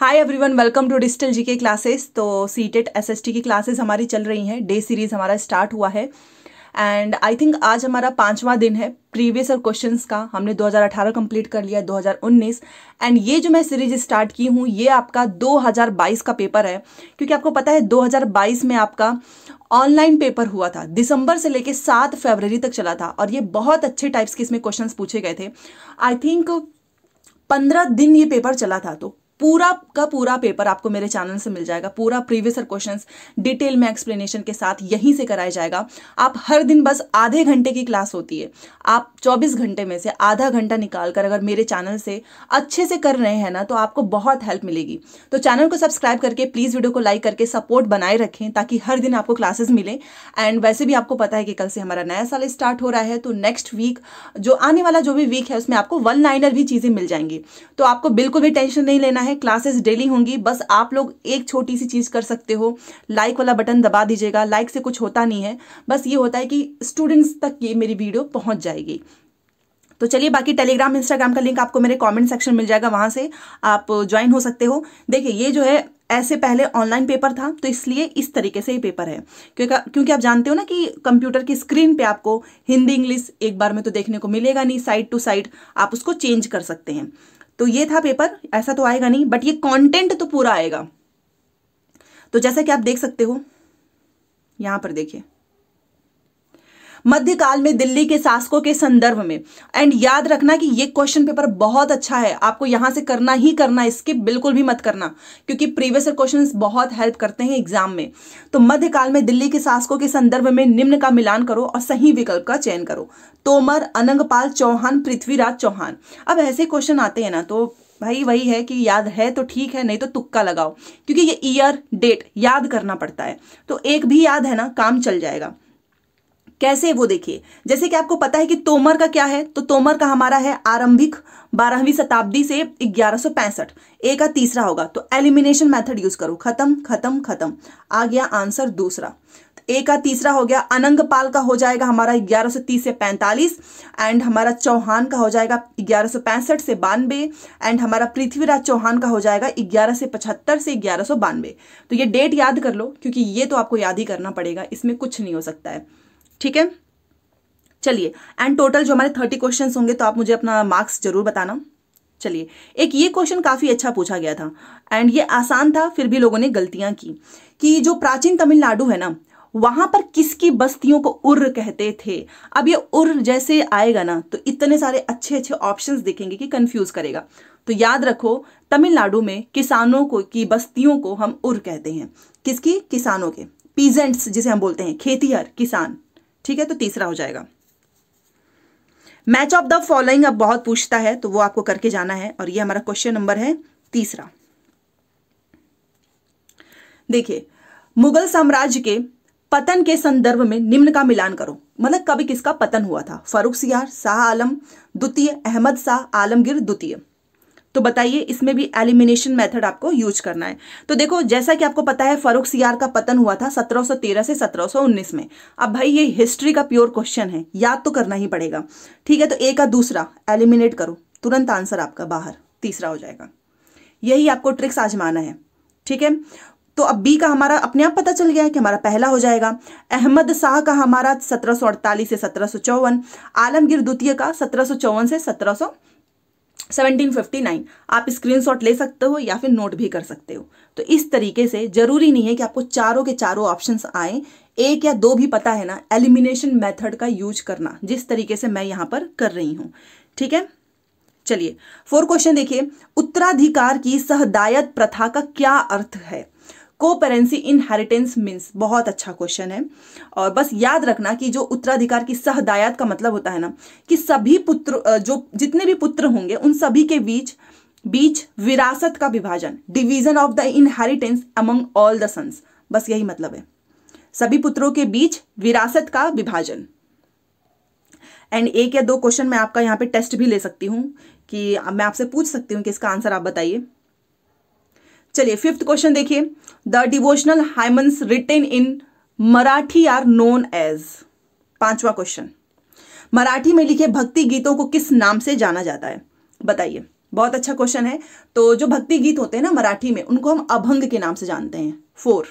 hi everyone welcome to digital GK classes तो CTET SST की classes हमारी चल रही हैं डे सीरीज हमारा स्टार्ट हुआ है एंड आई थिंक आज हमारा पांचवा दिन है प्रीवियस और क्वेश्चंस का हमने 2018 कंप्लीट कर लिया 2019 एंड ये जो मैं सीरीज स्टार्ट की हूँ ये आपका 2022 का पेपर है क्योंकि आपको पता है 2022 में आपका ऑनलाइन पेपर हुआ था दिसंबर से लेके 7 फरवरी तक चला था और ये बहुत अच्छे टाइप्स के इसमें क्वेश्चन पूछे गए थे आई थिंक पंद्रह दिन ये पेपर चला था तो पूरा का पूरा पेपर आपको मेरे चैनल से मिल जाएगा पूरा प्रीवियस क्वेश्चंस डिटेल में एक्सप्लेनेशन के साथ यहीं से कराया जाएगा आप हर दिन बस आधे घंटे की क्लास होती है आप 24 घंटे में से आधा घंटा निकाल कर अगर मेरे चैनल से अच्छे से कर रहे हैं ना तो आपको बहुत हेल्प मिलेगी तो चैनल को सब्सक्राइब करके प्लीज़ वीडियो को लाइक करके सपोर्ट बनाए रखें ताकि हर दिन आपको क्लासेस मिले एंड वैसे भी आपको पता है कि कल से हमारा नया साल स्टार्ट हो रहा है तो नेक्स्ट वीक जो आने वाला जो भी वीक है उसमें आपको वन लाइनर भी चीज़ें मिल जाएंगी तो आपको बिल्कुल भी टेंशन नहीं लेना है क्लासेस डेली होंगी बस आप लोग एक छोटी सी चीज़ कर सकते हो लाइक वाला बटन दबा दीजिएगा लाइक से कुछ होता नहीं है बस ये होता है कि स्टूडेंट्स तक ये मेरी वीडियो पहुँच जाएगी तो चलिए बाकी टेलीग्राम इंस्टाग्राम का लिंक आपको मेरे कमेंट सेक्शन मिल जाएगा वहां से आप ज्वाइन हो सकते हो देखिए ये जो है ऐसे पहले ऑनलाइन पेपर था तो इसलिए इस तरीके से ये पेपर है क्योंकि क्योंकि आप जानते हो ना कि कंप्यूटर की स्क्रीन पे आपको हिंदी इंग्लिश एक बार में तो देखने को मिलेगा नहीं साइड टू साइड आप उसको चेंज कर सकते हैं तो ये था पेपर ऐसा तो आएगा नहीं बट ये कंटेंट तो पूरा आएगा तो जैसा कि आप देख सकते हो यहां पर देखिए मध्यकाल में दिल्ली के शासकों के संदर्भ में एंड याद रखना कि ये क्वेश्चन पेपर बहुत अच्छा है आपको यहां से करना ही करना इसके बिल्कुल भी मत करना क्योंकि प्रीवियस क्वेश्चन बहुत हेल्प करते हैं एग्जाम में तो मध्यकाल में दिल्ली के शासकों के संदर्भ में निम्न का मिलान करो और सही विकल्प का चयन करो तोमर अनंगपाल चौहान पृथ्वीराज चौहान अब ऐसे क्वेश्चन आते हैं ना तो भाई वही है कि याद है तो ठीक है नहीं तो तुक्का लगाओ क्योंकि ये ईयर डेट याद करना पड़ता है तो एक भी याद है ना काम चल जाएगा कैसे वो देखिए जैसे कि आपको पता है कि तोमर का क्या है तो तोमर का हमारा है आरंभिक बारहवीं शताब्दी से ग्यारह ए का तीसरा होगा तो एलिमिनेशन मेथड यूज करो खत्म खत्म खत्म आ गया आंसर दूसरा ए का तीसरा हो गया अनंग पाल का हो जाएगा हमारा ग्यारह सौ तीस से पैंतालीस एंड हमारा चौहान का हो जाएगा ग्यारह सौ पैंसठ से बानवे एंड हमारा पृथ्वीराज चौहान का हो जाएगा ग्यारह से पचहत्तर से ग्यारह सौ बानवे तो ये डेट याद कर लो क्योंकि ये तो आपको याद ही करना पड़ेगा इसमें कुछ नहीं हो सकता है ठीक है चलिए एंड टोटल जो हमारे थर्टी क्वेश्चन होंगे तो आप मुझे अपना मार्क्स जरूर बताना चलिए एक ये क्वेश्चन काफ़ी अच्छा पूछा गया था एंड ये आसान था फिर भी लोगों ने गलतियां की कि जो प्राचीन तमिलनाडु है ना वहां पर किसकी बस्तियों को उर्र कहते थे अब ये उर्र जैसे आएगा ना तो इतने सारे अच्छे अच्छे ऑप्शंस देखेंगे कि कंफ्यूज करेगा तो याद रखो तमिलनाडु में किसानों को की बस्तियों को हम उर्र कहते हैं किसकी किसानों के पीजेंट्स जिसे हम बोलते हैं खेतीहर किसान ठीक है तो तीसरा हो जाएगा मैच ऑफ द फॉलोइंग अब बहुत पूछता है तो वो आपको करके जाना है और ये हमारा क्वेश्चन नंबर है तीसरा देखिए मुगल साम्राज्य के पतन के संदर्भ में निम्न का मिलान करो मतलब कभी किसका पतन हुआ था फरुख सियार शाह आलम द्वितीय अहमद शाह आलमगीर द्वितीय तो बताइए इसमें भी एलिमिनेशन मेथड आपको यूज करना है तो देखो जैसा कि आपको पता है फरूख सियार का पतन हुआ था 1713 से 1719 में अब भाई ये हिस्ट्री का प्योर क्वेश्चन है याद तो करना ही पड़ेगा ठीक है तो ए का दूसरा एलिमिनेट करो तुरंत आंसर आपका बाहर तीसरा हो जाएगा यही आपको ट्रिक्स आजमाना है ठीक है तो अब बी का हमारा अपने आप पता चल गया है कि हमारा पहला हो जाएगा अहमद शाह का हमारा 1748 से सत्रह आलमगीर द्वितीय का सत्रह से सत्रह 1759 आप स्क्रीनशॉट ले सकते हो या फिर नोट भी कर सकते हो तो इस तरीके से जरूरी नहीं है कि आपको चारों के चारों ऑप्शंस आए एक या दो भी पता है ना एलिमिनेशन मेथड का यूज करना जिस तरीके से मैं यहां पर कर रही हूं ठीक है चलिए फोर क्वेश्चन देखिए उत्तराधिकार की सहदायत प्रथा का क्या अर्थ है कोपेरेंसी इनहेरिटेंस मीन्स बहुत अच्छा क्वेश्चन है और बस याद रखना कि जो उत्तराधिकार की सहदायत का मतलब होता है ना कि सभी पुत्र जो जितने भी पुत्र होंगे उन सभी के बीच बीच विरासत का विभाजन division of the inheritance among all the sons बस यही मतलब है सभी पुत्रों के बीच विरासत का विभाजन एंड एक या दो क्वेश्चन मैं आपका यहाँ पे टेस्ट भी ले सकती हूँ कि मैं आपसे पूछ सकती हूँ कि इसका आंसर आप बताइए चलिए फिफ्थ क्वेश्चन देखिए the devotional hymns written in Marathi are known as पांचवा क्वेश्चन मराठी में लिखे भक्ति गीतों को किस नाम से जाना जाता है बताइए बहुत अच्छा क्वेश्चन है तो जो भक्ति गीत होते हैं ना मराठी में उनको हम अभंग के नाम से जानते हैं फोर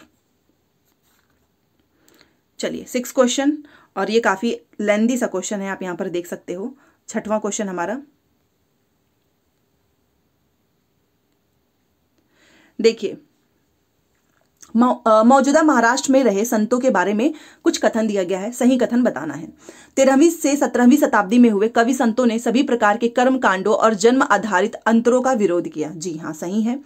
चलिए सिक्स क्वेश्चन और ये काफ़ी लेंदी सा क्वेश्चन है आप यहां पर देख सकते हो छठवां क्वेश्चन हमारा देखिए मौजूदा महाराष्ट्र में रहे संतों के बारे में कुछ कथन दिया गया है सही कथन बताना है तेरहवीं से सत्रहवीं शताब्दी में हुए कवि संतों ने सभी प्रकार के कर्म कांडों और जन्म आधारित अंतरों का विरोध किया जी हाँ सही है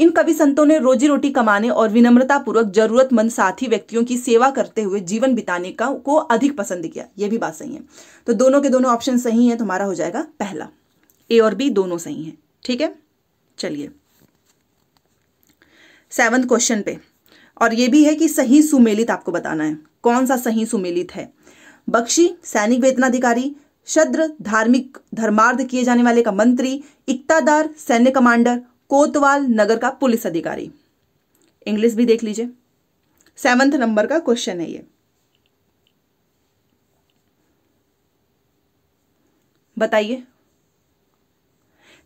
इन कवि संतों ने रोजी रोटी कमाने और विनम्रता पूर्वक जरूरतमंद साथी व्यक्तियों की सेवा करते हुए जीवन बिताने का को अधिक पसंद किया यह भी बात सही है तो दोनों के दोनों ऑप्शन सही है तुम्हारा तो हो जाएगा पहला ए और बी दोनों सही है ठीक है चलिए सेवन क्वेश्चन पे और ये भी है कि सही सुमेलित आपको बताना है कौन सा सही सुमेलित है बख्शी सैनिक वेतनाधिकारी शद्र धार्मिक धर्मार्थ किए जाने वाले का मंत्री इक्तादार सैन्य कमांडर कोतवाल नगर का पुलिस अधिकारी इंग्लिश भी देख लीजिए सेवंथ नंबर का क्वेश्चन है ये बताइए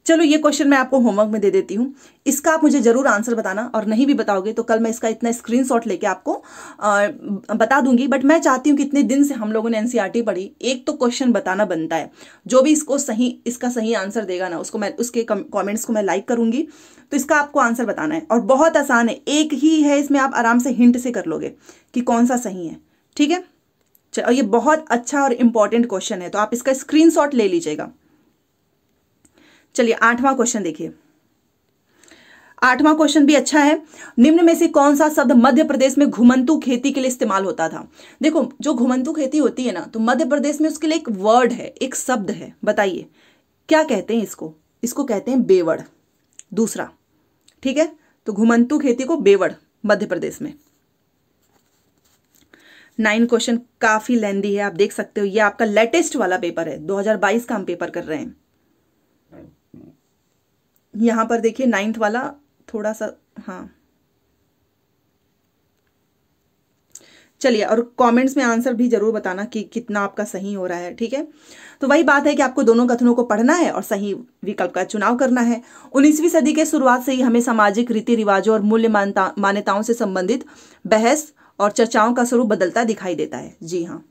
चलो ये क्वेश्चन मैं आपको होमवर्क में दे देती हूँ इसका आप मुझे ज़रूर आंसर बताना और नहीं भी बताओगे तो कल मैं इसका इतना स्क्रीनशॉट लेके आपको आ, बता दूंगी बट मैं चाहती हूँ कि इतने दिन से हम लोगों ने एनसीईआरटी e पढ़ी एक तो क्वेश्चन बताना बनता है जो भी इसको सही इसका सही आंसर देगा ना उसको मैं उसके कॉमेंट्स को मैं लाइक करूंगी तो इसका आपको आंसर बताना है और बहुत आसान है एक ही है इसमें आप आराम से हिंट से कर लोगे कि कौन सा सही है ठीक है और ये बहुत अच्छा और इम्पॉर्टेंट क्वेश्चन है तो आप इसका स्क्रीनशॉट ले लीजिएगा चलिए आठवां क्वेश्चन देखिए आठवां क्वेश्चन भी अच्छा है निम्न में से कौन सा शब्द मध्य प्रदेश में घुमंतु खेती के लिए इस्तेमाल होता था देखो जो घुमंतु खेती होती है ना तो मध्य प्रदेश में उसके लिए एक वर्ड है एक शब्द है बताइए क्या कहते हैं इसको इसको कहते हैं बेवड़ दूसरा ठीक है तो घुमंतु खेती को बेवड़ मध्य प्रदेश में नाइन क्वेश्चन काफी लेंदी है आप देख सकते हो ये आपका लेटेस्ट वाला पेपर है 2022 का हम पेपर कर रहे हैं यहाँ पर देखिए नाइन्थ वाला थोड़ा सा हाँ चलिए और कमेंट्स में आंसर भी जरूर बताना कि कितना आपका सही हो रहा है ठीक है तो वही बात है कि आपको दोनों कथनों को पढ़ना है और सही विकल्प का चुनाव करना है उन्नीसवीं सदी के शुरुआत से ही हमें सामाजिक रीति रिवाजों और मूल्य मान्यताओं से संबंधित बहस और चर्चाओं का स्वरूप बदलता दिखाई देता है जी हाँ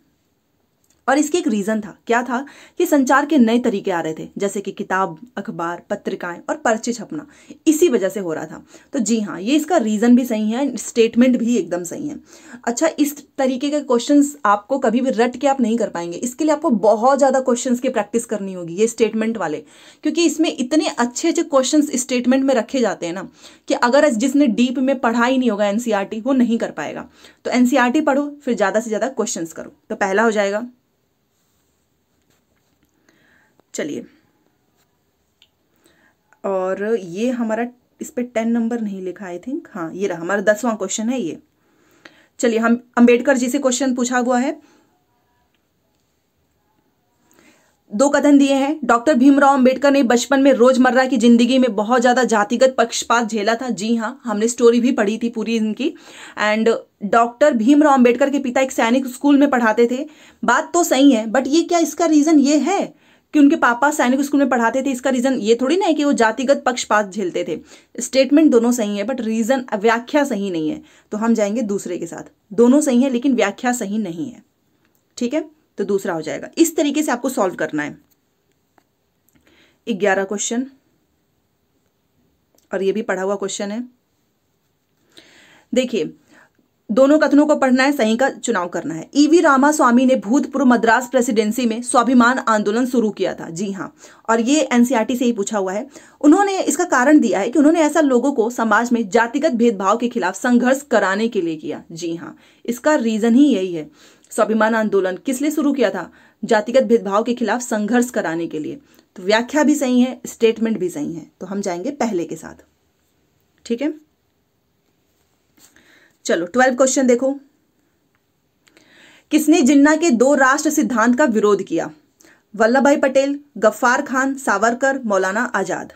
और इसकी एक रीज़न था क्या था कि संचार के नए तरीके आ रहे थे जैसे कि किताब अखबार पत्रिकाएं और पर्चे छपना इसी वजह से हो रहा था तो जी हाँ ये इसका रीज़न भी सही है स्टेटमेंट भी एकदम सही है अच्छा इस तरीके के क्वेश्चन आपको कभी भी रट के आप नहीं कर पाएंगे इसके लिए आपको बहुत ज़्यादा क्वेश्चन की प्रैक्टिस करनी होगी ये स्टेटमेंट वाले क्योंकि इसमें इतने अच्छे अच्छे क्वेश्चन स्टेटमेंट में रखे जाते हैं ना कि अगर जिसने डीप में पढ़ा ही नहीं होगा एन e वो नहीं कर पाएगा तो एन e पढ़ो फिर ज़्यादा से ज़्यादा क्वेश्चन करो तो पहला हो जाएगा चलिए और ये हमारा इस पर टेन नंबर नहीं लिखा आई थिंक हाँ ये रहा हमारा दसवां क्वेश्चन है ये चलिए हम अंबेडकर जी से क्वेश्चन पूछा हुआ है दो कथन दिए हैं डॉक्टर भीमराव अंबेडकर ने बचपन में रोजमर्रा की जिंदगी में बहुत ज्यादा जातिगत पक्षपात झेला था जी हाँ हमने स्टोरी भी पढ़ी थी पूरी इनकी एंड डॉक्टर भीमराव अंबेडकर के पिता एक सैनिक स्कूल में पढ़ाते थे बात तो सही है बट ये क्या इसका रीजन ये है कि उनके पापा सैनिक स्कूल में पढ़ाते थे इसका रीज़न ये थोड़ी ना है कि वो जातिगत पक्षपात झेलते थे स्टेटमेंट दोनों सही है बट रीज़न व्याख्या सही नहीं है तो हम जाएंगे दूसरे के साथ दोनों सही है लेकिन व्याख्या सही नहीं है ठीक है तो दूसरा हो जाएगा इस तरीके से आपको सॉल्व करना है ग्यारह क्वेश्चन और ये भी पढ़ा हुआ क्वेश्चन है देखिए दोनों कथनों को पढ़ना है सही का चुनाव करना है ईवी e रामास्वामी ने भूतपूर्व मद्रास प्रेसिडेंसी में स्वाभिमान आंदोलन शुरू किया था जी हाँ और ये एनसीआरटी e से ही पूछा हुआ है उन्होंने इसका कारण दिया है कि उन्होंने ऐसा लोगों को समाज में जातिगत भेदभाव के खिलाफ संघर्ष कराने के लिए किया जी हाँ इसका रीजन ही यही है स्वाभिमान आंदोलन किस लिए शुरू किया था जातिगत भेदभाव के खिलाफ संघर्ष कराने के लिए तो व्याख्या भी सही है स्टेटमेंट भी सही है तो हम जाएंगे पहले के साथ ठीक है चलो ट्वेल्व क्वेश्चन देखो किसने जिन्ना के दो राष्ट्र सिद्धांत का विरोध किया वल्लभ भाई पटेल गफ्फार खान सावरकर मौलाना आजाद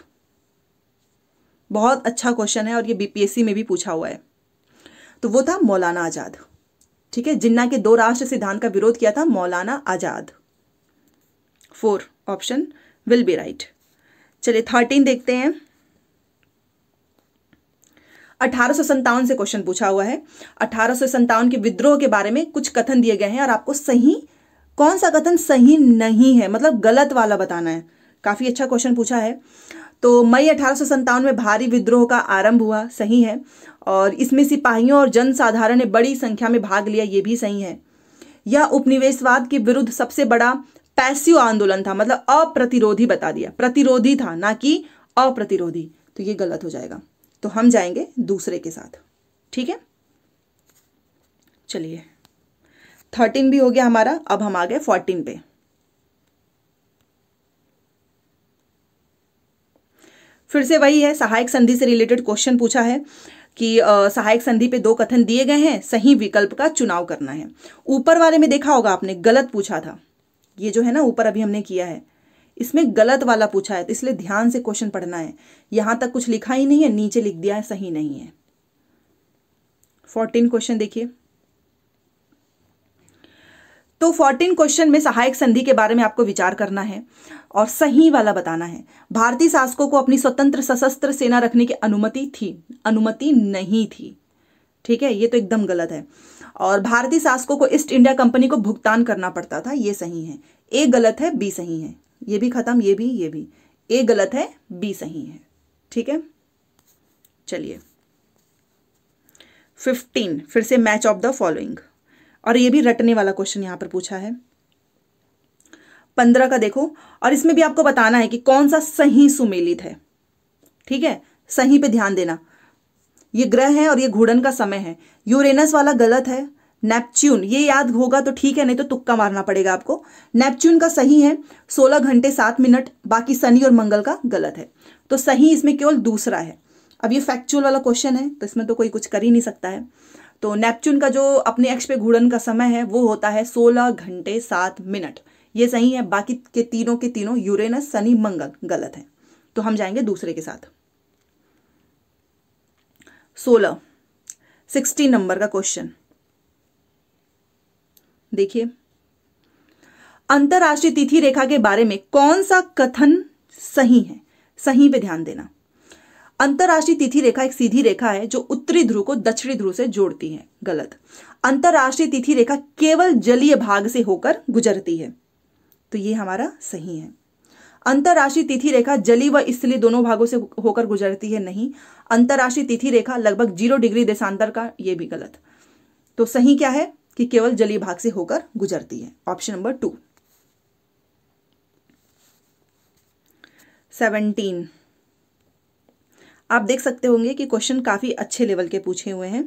बहुत अच्छा क्वेश्चन है और ये बीपीएससी में भी पूछा हुआ है तो वो था मौलाना आजाद ठीक है जिन्ना के दो राष्ट्र सिद्धांत का विरोध किया था Maulana Azad four option will be right चलिए थर्टीन देखते हैं अठारह से क्वेश्चन पूछा हुआ है अठारह के विद्रोह के बारे में कुछ कथन दिए गए हैं और आपको सही कौन सा कथन सही नहीं है मतलब गलत वाला बताना है काफ़ी अच्छा क्वेश्चन पूछा है तो मई अठारह में भारी विद्रोह का आरंभ हुआ सही है और इसमें सिपाहियों और जनसाधारण ने बड़ी संख्या में भाग लिया ये भी सही है यह उपनिवेशवाद के विरुद्ध सबसे बड़ा पैसिव आंदोलन था मतलब अप्रतिरोधी बता दिया प्रतिरोधी था ना कि अप्रतिरोधी तो ये गलत हो जाएगा तो हम जाएंगे दूसरे के साथ ठीक है चलिए थर्टीन भी हो गया हमारा अब हम आ गए फोर्टीन पे फिर से वही है सहायक संधि से रिलेटेड क्वेश्चन पूछा है कि सहायक संधि पे दो कथन दिए गए हैं सही विकल्प का चुनाव करना है ऊपर वाले में देखा होगा आपने गलत पूछा था ये जो है ना ऊपर अभी हमने किया है इसमें गलत वाला पूछा है तो इसलिए ध्यान से क्वेश्चन पढ़ना है यहां तक कुछ लिखा ही नहीं है नीचे लिख दिया है सही नहीं है फोर्टीन क्वेश्चन देखिए तो फोर्टीन क्वेश्चन में सहायक संधि के बारे में आपको विचार करना है और सही वाला बताना है भारतीय शासकों को अपनी स्वतंत्र सशस्त्र सेना रखने की अनुमति थी अनुमति नहीं थी ठीक है ये तो एकदम गलत है और भारतीय शासकों को ईस्ट इंडिया कंपनी को भुगतान करना पड़ता था ये सही है ए गलत है बी सही है ये भी ख़त्म ये भी ये भी ए गलत है बी सही है ठीक है चलिए फिफ्टीन फिर से मैच ऑफ द फॉलोइंग और ये भी रटने वाला क्वेश्चन यहां पर पूछा है पंद्रह का देखो और इसमें भी आपको बताना है कि कौन सा सही सुमेलित है ठीक है सही पे ध्यान देना ये ग्रह है और ये घूर्णन का समय है यूरेनस वाला गलत है नेपच्यून ये याद होगा तो ठीक है नहीं तो तुक्का मारना पड़ेगा आपको नेपच्यून का सही है 16 घंटे 7 मिनट बाकी शनि और मंगल का गलत है तो सही इसमें केवल दूसरा है अब ये फैक्चुअल वाला क्वेश्चन है तो इसमें तो कोई कुछ कर ही नहीं सकता है तो नेपच्यून का जो अपने एक्स पे घूर्णन का समय है वो होता है सोलह घंटे सात मिनट ये सही है बाकी के तीनों के तीनों यूरेनस शनि मंगल गलत है तो हम जाएंगे दूसरे के साथ सोलह सिक्सटीन नंबर का क्वेश्चन देखिए अंतर्राष्ट्रीय तिथि रेखा के बारे में कौन सा कथन सही है सही पे ध्यान देना अंतर्राष्ट्रीय तिथि रेखा एक सीधी रेखा है जो उत्तरी ध्रुव को दक्षिणी ध्रुव से जोड़ती है गलत अंतर्राष्ट्रीय तिथि रेखा केवल जलीय भाग से होकर गुजरती है तो ये हमारा सही है अंतर्राष्ट्रीय तिथि रेखा जली व स्थली दोनों भागों से होकर गुजरती है नहीं अंतर्राष्ट्रीय तिथि रेखा लगभग जीरो डिग्री देशांतर का ये भी गलत तो सही क्या है कि केवल जलीय भाग से होकर गुजरती है ऑप्शन नंबर टू सेवनटीन आप देख सकते होंगे कि क्वेश्चन काफ़ी अच्छे लेवल के पूछे हुए हैं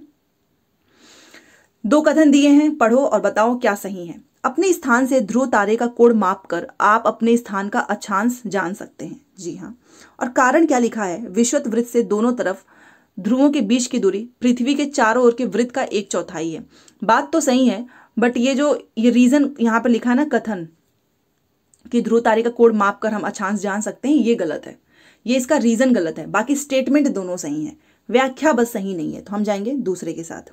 दो कथन दिए हैं पढ़ो और बताओ क्या सही है अपने स्थान से ध्रुव तारे का कोण माप कर आप अपने स्थान का अच्छांश जान सकते हैं जी हाँ और कारण क्या लिखा है विश्वत वृत्त से दोनों तरफ ध्रुवों के बीच की दूरी पृथ्वी के चारों ओर के वृत्त का एक चौथाई है बात तो सही है बट ये जो ये रीजन यहाँ पर लिखा है ना कथन कि ध्रुव तारे का कोड माप कर हम अछांस जान सकते हैं ये गलत है ये इसका रीजन गलत है बाकी स्टेटमेंट दोनों सही है व्याख्या बस सही नहीं है तो हम जाएंगे दूसरे के साथ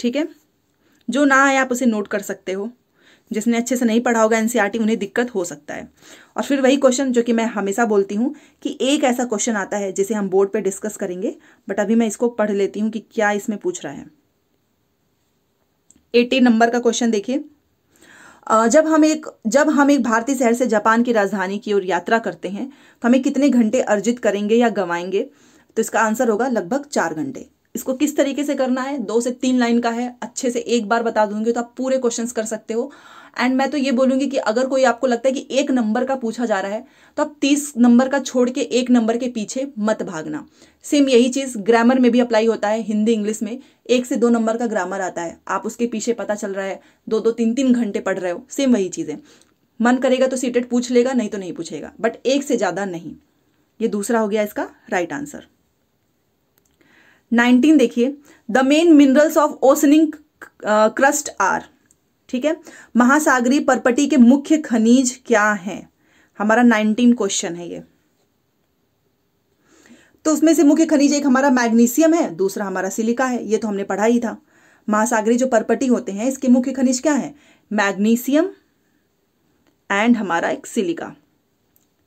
ठीक है जो ना आए आप उसे नोट कर सकते हो जिसने अच्छे से नहीं पढ़ा होगा एनसीईआरटी e उन्हें दिक्कत हो सकता है और फिर वही क्वेश्चन जो कि मैं हमेशा बोलती हूँ कि एक ऐसा क्वेश्चन आता है जिसे हम बोर्ड पर डिस्कस करेंगे बट अभी मैं इसको पढ़ लेती हूँ कि क्या इसमें पूछ रहा है एटीन नंबर का क्वेश्चन देखिए जब हम एक जब हम एक भारतीय शहर से जापान की राजधानी की ओर यात्रा करते हैं तो हमें कितने घंटे अर्जित करेंगे या गंवाएंगे तो इसका आंसर होगा लगभग चार घंटे इसको किस तरीके से करना है दो से तीन लाइन का है अच्छे से एक बार बता दूंगी तो आप पूरे क्वेश्चंस कर सकते हो एंड मैं तो ये बोलूंगी कि अगर कोई आपको लगता है कि एक नंबर का पूछा जा रहा है तो आप तीस नंबर का छोड़ के एक नंबर के पीछे मत भागना सेम यही चीज़ ग्रामर में भी अप्लाई होता है हिंदी इंग्लिश में एक से दो नंबर का ग्रामर आता है आप उसके पीछे पता चल रहा है दो दो तीन तीन घंटे पढ़ रहे हो सेम वही चीज़ है मन करेगा तो सीटेट पूछ लेगा नहीं तो नहीं पूछेगा बट एक से ज़्यादा नहीं ये दूसरा हो गया इसका राइट आंसर 19 देखिए the main minerals of oceanic crust are ठीक है महासागरी परपटी के मुख्य खनिज क्या हैं हमारा नाइनटीन क्वेश्चन है ये तो उसमें से मुख्य खनिज एक हमारा मैग्नीशियम है दूसरा हमारा सिलिका है ये तो हमने पढ़ा ही था महासागरी जो परपटी होते हैं इसके मुख्य खनिज क्या है मैग्नीशियम एंड हमारा एक सिलिका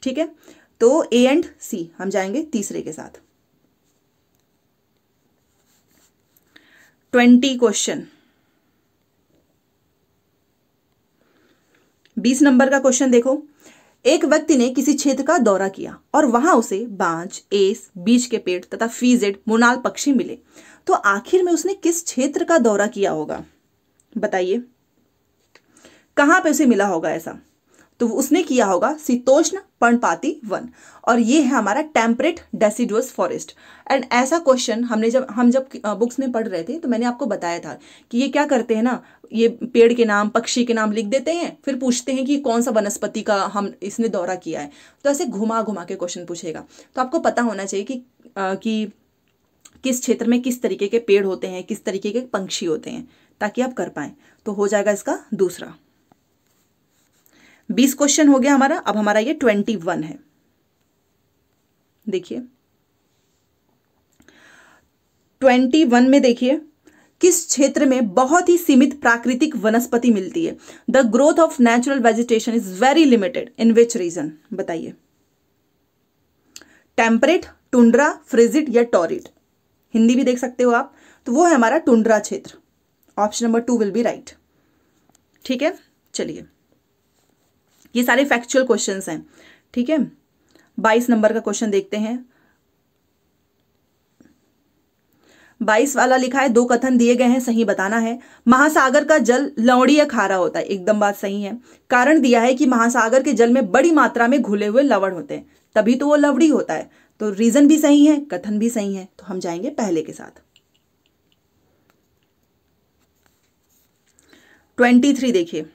ठीक है तो ए एंड सी हम जाएंगे तीसरे के साथ ट्वेंटी क्वेश्चन बीस नंबर का क्वेश्चन देखो एक व्यक्ति ने किसी क्षेत्र का दौरा किया और वहां उसे बांज एस बीज के पेट तथा फीजेड मोनाल पक्षी मिले तो आखिर में उसने किस क्षेत्र का दौरा किया होगा बताइए कहां पे उसे मिला होगा ऐसा तो उसने किया होगा शीतोष्ण पर्णपाती वन और ये है हमारा टेम्परेट डेसीडुअस फॉरेस्ट एंड ऐसा क्वेश्चन हमने जब हम जब बुक्स में पढ़ रहे थे तो मैंने आपको बताया था कि ये क्या करते हैं ना ये पेड़ के नाम पक्षी के नाम लिख देते हैं फिर पूछते हैं कि कौन सा वनस्पति का हम इसने दौरा किया है तो ऐसे घुमा घुमा के क्वेश्चन पूछेगा तो आपको पता होना चाहिए कि, आ, कि किस क्षेत्र में किस तरीके के पेड़ होते हैं किस तरीके के पंक्षी होते हैं ताकि आप कर पाएं तो हो जाएगा इसका दूसरा बीस क्वेश्चन हो गया हमारा अब हमारा ये ट्वेंटी वन है देखिए ट्वेंटी वन में देखिए किस क्षेत्र में बहुत ही सीमित प्राकृतिक वनस्पति मिलती है the growth of natural vegetation is very limited in which region बताइए टेम्परेट टुंड्रा फ्रिजिट या टॉरिट हिंदी भी देख सकते हो आप तो वो है हमारा टुंड्रा क्षेत्र option number two will be right ठीक है चलिए ये सारे फैक्चुअल क्वेश्चन हैं ठीक है बाईस नंबर का क्वेश्चन देखते हैं बाईस वाला लिखा है दो कथन दिए गए हैं सही बताना है महासागर का जल लवणीय खारा होता है एकदम बात सही है कारण दिया है कि महासागर के जल में बड़ी मात्रा में घुले हुए लवण होते हैं तभी तो वो लवड़ी होता है तो रीजन भी सही है कथन भी सही है तो हम जाएंगे पहले के साथ ट्वेंटी थ्री देखिए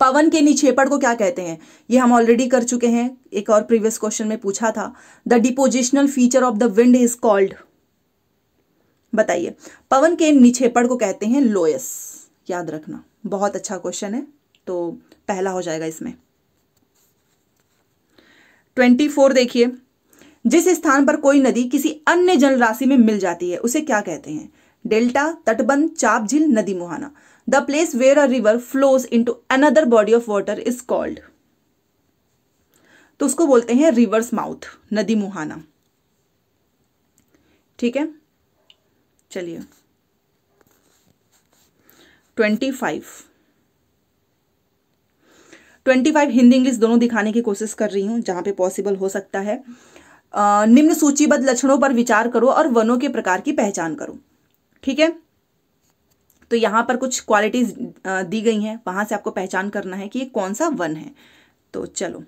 पवन के निक्षेपण को क्या कहते हैं ये हम ऑलरेडी कर चुके हैं एक और प्रीवियस क्वेश्चन में पूछा था the depositional feature of the wind is called बताइए पवन के निक्षेपण को कहते हैं लोयस याद रखना बहुत अच्छा क्वेश्चन है तो पहला हो जाएगा इसमें ट्वेंटी फोर देखिए जिस स्थान पर कोई नदी किसी अन्य जल राशि में मिल जाती है उसे क्या कहते हैं डेल्टा तटबंध चाप झील नदी मुहाना place where a river flows into another body of water is called तो उसको बोलते हैं रिवर्स माउथ नदी मुहाना ठीक है चलिए twenty five twenty five Hindi English दोनों दिखाने की कोशिश कर रही हूं जहां पे पॉसिबल हो सकता है निम्न सूचीबद्ध लक्षणों पर विचार करो और वनों के प्रकार की पहचान करो ठीक है तो यहाँ पर कुछ क्वालिटीज़ दी गई हैं वहाँ से आपको पहचान करना है कि ये कौन सा वन है तो चलो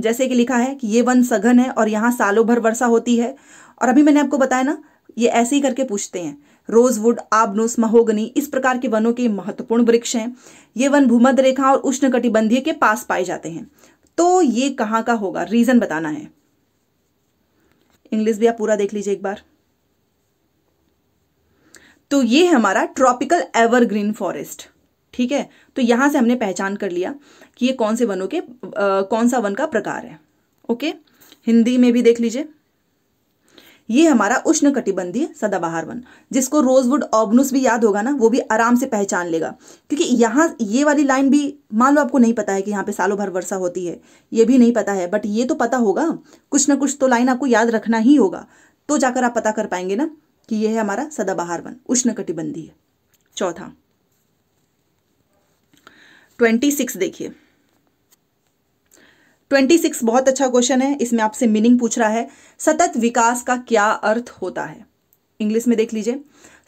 जैसे कि लिखा है कि ये वन सघन है और यहाँ सालों भर वर्षा होती है और अभी मैंने आपको बताया ना ये ऐसे ही करके पूछते हैं रोजवुड आबनुस महोगनी इस प्रकार के वनों के महत्वपूर्ण वृक्ष हैं ये वन भूमध्य रेखा और उष्ण कटिबंधीय के पास पाए जाते हैं तो ये कहाँ का होगा रीजन बताना है इंग्लिश भी आप पूरा देख लीजिए एक बार तो ये हमारा ट्रॉपिकल एवरग्रीन फॉरेस्ट ठीक है तो यहां से हमने पहचान कर लिया कि ये कौन से वनों के आ, कौन सा वन का प्रकार है ओके हिंदी में भी देख लीजिए ये हमारा उष्ण कटिबंधीय सदाबहार वन जिसको रोजवुड ऑबनुस भी याद होगा ना वो भी आराम से पहचान लेगा क्योंकि यहाँ ये वाली लाइन भी मान लो आपको नहीं पता है कि यहाँ पे सालों भर वर्षा होती है ये भी नहीं पता है बट ये तो पता होगा कुछ ना कुछ तो लाइन आपको याद रखना ही होगा तो जाकर आप पता कर पाएंगे ना कि यह है हमारा सदाबहार वन उष्ण चौथा ट्वेंटी सिक्स देखिए ट्वेंटी सिक्स बहुत अच्छा क्वेश्चन है इसमें आपसे मीनिंग पूछ रहा है सतत विकास का क्या अर्थ होता है इंग्लिश में देख लीजिए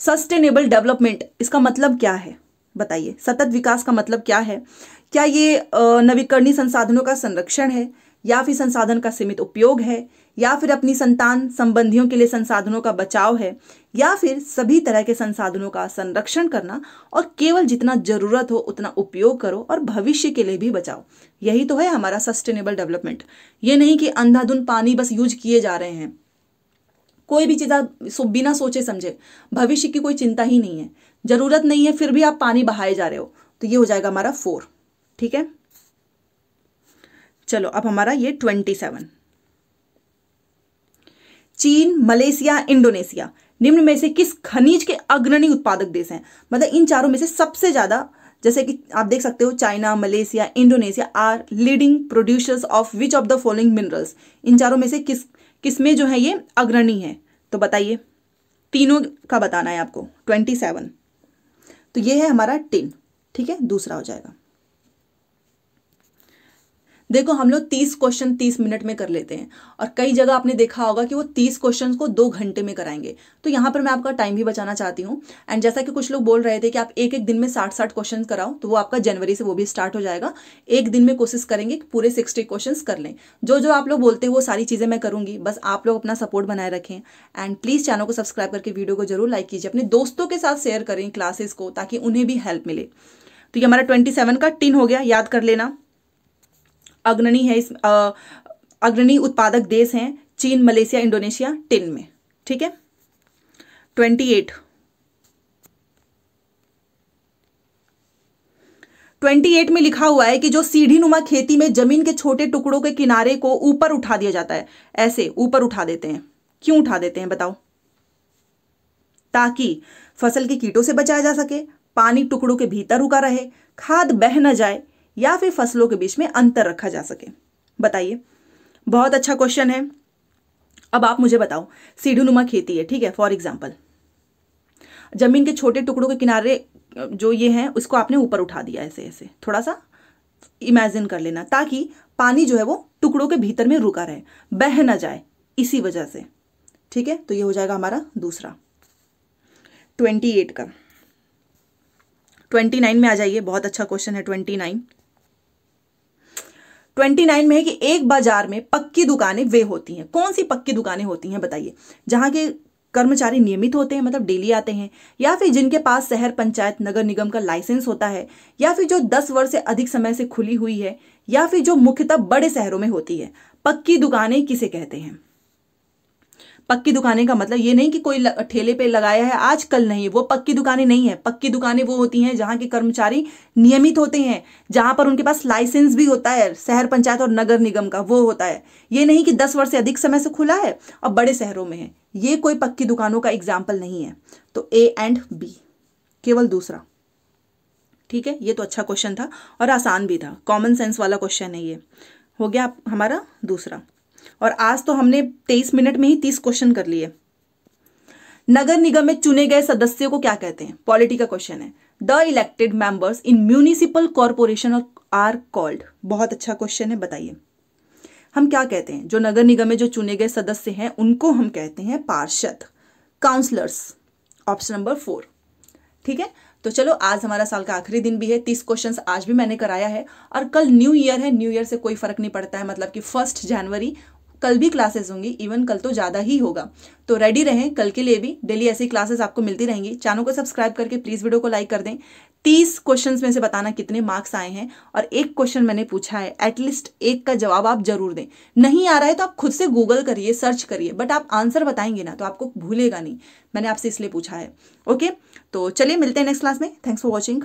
सस्टेनेबल डेवलपमेंट इसका मतलब क्या है बताइए सतत विकास का मतलब क्या है क्या ये नवीकरणीय संसाधनों का संरक्षण है या फिर संसाधन का सीमित उपयोग है या फिर अपनी संतान संबंधियों के लिए संसाधनों का बचाव है या फिर सभी तरह के संसाधनों का संरक्षण करना और केवल जितना जरूरत हो उतना उपयोग करो और भविष्य के लिए भी बचाओ यही तो है हमारा सस्टेनेबल डेवलपमेंट ये नहीं कि अंधाधुन पानी बस यूज किए जा रहे हैं कोई भी चीज़ आप सो बिना सोचे समझे भविष्य की कोई चिंता ही नहीं है ज़रूरत नहीं है फिर भी आप पानी बहाए जा रहे हो तो ये हो जाएगा हमारा फोर ठीक है चलो अब हमारा ये ट्वेंटी सेवन चीन मलेशिया इंडोनेशिया निम्न में से किस खनिज के अग्रणी उत्पादक देश हैं मतलब इन चारों में से सबसे ज़्यादा जैसे कि आप देख सकते हो China Malaysia Indonesia are leading producers of which of the following minerals इन चारों में से किस किस में जो है ये अग्रणी है तो बताइए तीनों का बताना है आपको ट्वेंटी सेवन तो ये है हमारा टिन ठीक है दूसरा हो जाएगा देखो हम लोग तीस क्वेश्चन तीस मिनट में कर लेते हैं और कई जगह आपने देखा होगा कि वो तीस क्वेश्चन को दो घंटे में कराएंगे तो यहाँ पर मैं आपका टाइम भी बचाना चाहती हूँ एंड जैसा कि कुछ लोग बोल रहे थे कि आप एक एक दिन में साठ साठ क्वेश्चन कराओ तो वो आपका जनवरी से वो भी स्टार्ट हो जाएगा एक दिन में कोशिश करेंगे कि पूरे सिक्सटी क्वेश्चन कर लें जो जो आप लोग बोलते हैं वो सारी चीज़ें मैं करूँगी बस आप लोग अपना सपोर्ट बनाए रखें एंड प्लीज़ चैनल को सब्सक्राइब करके वीडियो को जरूर लाइक कीजिए अपने दोस्तों के साथ शेयर करें क्लासेस को ताकि उन्हें भी हेल्प मिले तो ये हमारा ट्वेंटी सेवन का टिन हो गया याद कर लेना अग्रणी है इस अग्रणी उत्पादक देश हैं चीन मलेशिया इंडोनेशिया टिन में ठीक है ट्वेंटी एट ट्वेंटी एट में लिखा हुआ है कि जो सीढ़ी नुमा खेती में जमीन के छोटे टुकड़ों के किनारे को ऊपर उठा दिया जाता है ऐसे ऊपर उठा देते हैं क्यों उठा देते हैं बताओ ताकि फसल के कीटों से बचाया जा सके पानी टुकड़ों के भीतर रुका रहे खाद बह न जाए या फिर फसलों के बीच में अंतर रखा जा सके बताइए बहुत अच्छा क्वेश्चन है अब आप मुझे बताओ सीढ़ीनुमा खेती है ठीक है फॉर एग्जाम्पल जमीन के छोटे टुकड़ों के किनारे जो ये हैं उसको आपने ऊपर उठा दिया ऐसे ऐसे थोड़ा सा इमेजिन कर लेना ताकि पानी जो है वो टुकड़ों के भीतर में रुका रहे बह ना जाए इसी वजह से ठीक है तो ये हो जाएगा हमारा दूसरा ट्वेंटी एट का ट्वेंटी नाइन में आ जाइए बहुत अच्छा क्वेश्चन है ट्वेंटी नाइन ट्वेंटी नाइन में है कि एक बाजार में पक्की दुकानें वे होती हैं कौन सी पक्की दुकानें होती हैं बताइए जहाँ के कर्मचारी नियमित होते हैं मतलब डेली आते हैं या फिर जिनके पास शहर पंचायत नगर निगम का लाइसेंस होता है या फिर जो दस वर्ष से अधिक समय से खुली हुई है या फिर जो मुख्यतः बड़े शहरों में होती है पक्की दुकानें किसे कहते हैं पक्की दुकानें का मतलब ये नहीं कि कोई ठेले पे लगाया है आज कल नहीं वो पक्की दुकानें नहीं है पक्की दुकानें वो होती हैं जहाँ के कर्मचारी नियमित होते हैं जहाँ पर उनके पास लाइसेंस भी होता है शहर पंचायत और नगर निगम का वो होता है ये नहीं कि दस वर्ष से अधिक समय से खुला है और बड़े शहरों में है ये कोई पक्की दुकानों का एग्जाम्पल नहीं है तो ए एंड बी केवल दूसरा ठीक है ये तो अच्छा क्वेश्चन था और आसान भी था कॉमन सेंस वाला क्वेश्चन है ये हो गया हमारा दूसरा और आज तो हमने तेईस मिनट में ही तीस क्वेश्चन कर लिए नगर निगम में चुने गए सदस्यों को क्या कहते हैं पॉलिटी का क्वेश्चन है the elected members in municipal corporation are called बहुत अच्छा क्वेश्चन है बताइए हम क्या कहते हैं जो नगर निगम में जो चुने गए सदस्य हैं उनको हम कहते हैं पार्षद काउंसलर्स ऑप्शन नंबर फोर ठीक है तो चलो आज हमारा साल का आखिरी दिन भी है तीस क्वेश्चंस आज भी मैंने कराया है और कल न्यू ईयर है न्यू ईयर से कोई फर्क नहीं पड़ता है मतलब कि फर्स्ट जनवरी कल भी क्लासेस होंगी इवन कल तो ज़्यादा ही होगा तो रेडी रहें कल के लिए भी डेली ऐसी क्लासेस आपको मिलती रहेंगी चैनल को सब्सक्राइब करके प्लीज़ वीडियो को लाइक कर दें तीस क्वेश्चन में से बताना कितने मार्क्स आए हैं और एक क्वेश्चन मैंने पूछा है एटलीस्ट एक का जवाब आप जरूर दें नहीं आ रहा है तो आप खुद से गूगल करिए सर्च करिए बट आप आंसर बताएंगे ना तो आपको भूलेगा नहीं मैंने आपसे इसलिए पूछा है ओके तो चलिए मिलते हैं नेक्स्ट क्लास में थैंक्स फॉर वॉचिंग